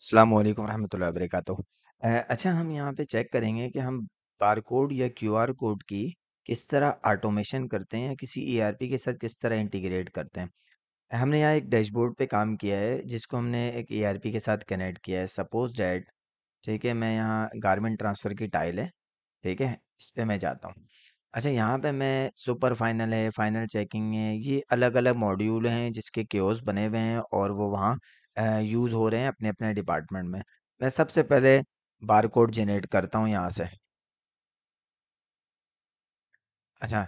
अस्सलाम वालेकुम रहमतुल्लाहि अच्छा हम यहाँ पे चेक करेंगे कि हम बार कोड या क्यूआर कोड की किस तरह ऑटोमेशन करते हैं या किसी ईआरपी के साथ किस तरह इंटीग्रेट करते हैं। हमने यहाँ एक डैशबोर्ड पे काम किया है जिसको हमने एक ईआरपी के साथ कनेक्ट किया है। सपोज़ डैट ठीक है मैं यहाँ गारमेंट ट्रांसफ़र की टाइल है, ठीक है? इस पर मैं जाता हूँ। अच्छा यहाँ पे मैं सुपर फाइनल है, फाइनल चेकिंग है, ये अलग-अलग मॉड्यूल हैं जिसके कियोस्क बने हुए हैं और वो वहाँ यूज़ हो रहे हैं अपने-अपने डिपार्टमेंट में। मैं सबसे पहले बारकोड जनरेट करता हूँ यहाँ से। अच्छा,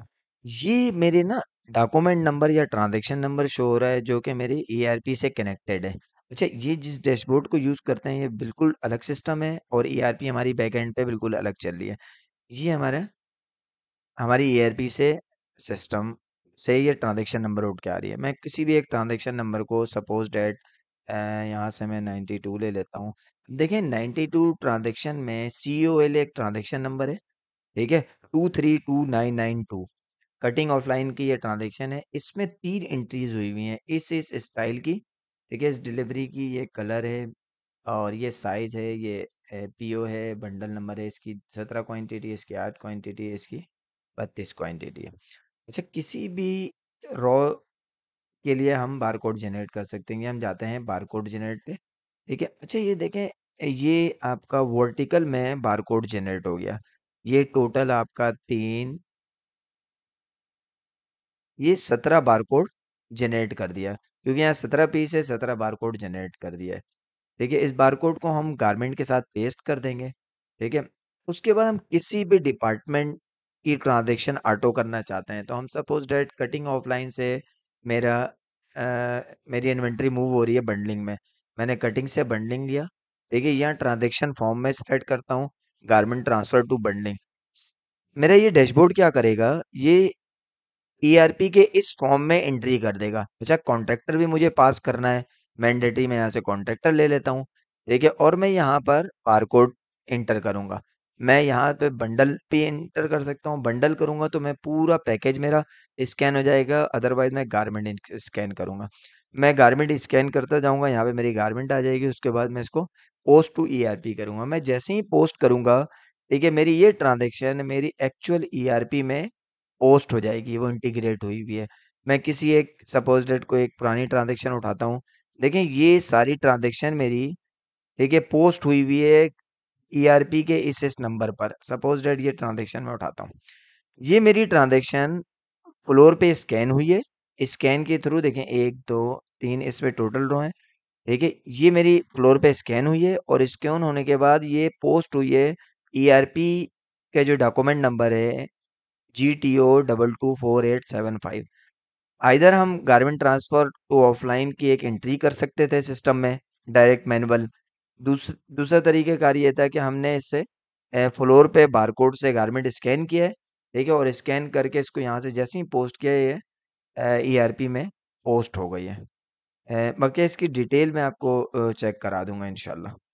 ये मेरे ना डॉक्यूमेंट नंबर या ट्रांजेक्शन नंबर शो हो रहा है जो कि मेरे ईआरपी से कनेक्टेड है। अच्छा ये जिस डैशबोर्ड को यूज़ करते हैं ये बिल्कुल अलग सिस्टम है और ईआरपी हमारी बैकएंड पे बिल्कुल अलग चल रही है। ये हमारा हमारी ईआरपी से सिस्टम से ये ट्रांजेक्शन नंबर उठ के आ रही है। मैं किसी भी एक ट्रांजेक्शन नंबर को सपोज डेट यहाँ से मैं 92 ले लेता हूँ। देखिए 92 ट्रांजेक्शन में C e L transaction number है, ठीक है? 232992 कटिंग ऑफ़लाइन की ये ट्रांजेक्शन है। इसमें तीन एंट्रीज़ हुई हुई हैं इस-इस स्टाइल की, ठीक है? इस डिलीवरी की ये कलर है और ये साइज़ है, ये पी पीओ है, बंडल नंबर है, इसकी सत्रह क्वान्टिटी इसकी आठ क्वान्टिटी इसकी बत्तीस क्वान्टिटी है। अच्छा किसी भी रॉ इसके लिए हम कोड जनरेट कर सकते हैं। हम जाते हैं बार कोड जनरेट पे, ठीक है। अच्छा ये देखें ये आपका वर्टिकल में बार कोड जनरेट हो गया। ये टोटल आपका तीन ये बार कोड जनरेट कर दिया क्योंकि यहाँ सत्रह पीस है सत्रह बार कोड जनरेट कर दिया है। ठीक है, इस बार कोड को हम गारमेंट के साथ पेस्ट कर देंगे, ठीक है। उसके बाद हम किसी भी डिपार्टमेंट की ट्रांजेक्शन ऑटो करना चाहते हैं तो हम सपोज़ दैट कटिंग ऑफलाइन से मेरा मेरी इन्वेंट्री मूव हो रही है बंडलिंग में। मैंने कटिंग से बंडलिंग लिया। देखिए यहाँ ट्रांजेक्शन फ़ॉर्म में सेलेक्ट करता हूँ गारमेंट ट्रांसफर टू बंडलिंग। मेरा ये डैशबोर्ड क्या करेगा, ये ईआरपी e के इस फ़ॉर्म में एंट्री कर देगा। अच्छा कॉन्ट्रैक्टर भी मुझे पास करना है, मैंडेटरी मैं यहाँ से कॉन्ट्रैक्टर ले लेता हूँ। देखिए और मैं यहाँ पर बारकोड एंटर करूंगा मैं यहाँ पे बंडल पे एंटर कर सकता हूँ बंडल करूंगा तो मैं पूरा पैकेज मेरा स्कैन हो जाएगा अदरवाइज मैं गारमेंट स्कैन करूंगा मैं गारमेंट स्कैन करता जाऊंगा यहाँ पे मेरी गारमेंट आ जाएगी उसके बाद मैं इसको पोस्ट टू ईआरपी करूँगा मैं जैसे ही पोस्ट करूंगा ठीक है मेरी ये ट्रांजेक्शन मेरी एक्चुअल पी e में पोस्ट हो जाएगी वो इंटीग्रेट हुई हुई है मैं किसी एक सपोज डेट को एक पुरानी ट्रांजेक्शन उठाता हूँ देखें ये सारी ट्रांजेक्शन मेरी ठीक है पोस्ट हुई हुई है ईआरपी e के इस नंबर पर सपोज डेट ये ट्रांजेक्शन में उठाता हूँ ये मेरी ट्रांजेक्शन फ्लोर पे स्कैन हुई है स्कैन के थ्रू देखें एक दो तीन इस पे टोटल रो हैं ठीक है ये मेरी फ्लोर पे स्कैन हुई है और स्कैन होने के बाद ये पोस्ट हुई है ईआरपी e का जो डॉक्यूमेंट नंबर है G T O double two four eight seven five आइधर हम गारमेंट ट्रांसफ़र टू ऑफलाइन की एक एंट्री कर सकते थे सिस्टम में डायरेक्ट मैनुअल दूसरा तरीके का ये था कि हमने इससे फ्लोर पे बारकोड से गारमेंट स्कैन किया है, ठीक है? और स्कैन करके इसको यहाँ से जैसे ही पोस्ट किया ये आर पी e में पोस्ट हो गई है। बाकी इसकी डिटेल मैं आपको चेक करा दूंगा इंशाल्लाह।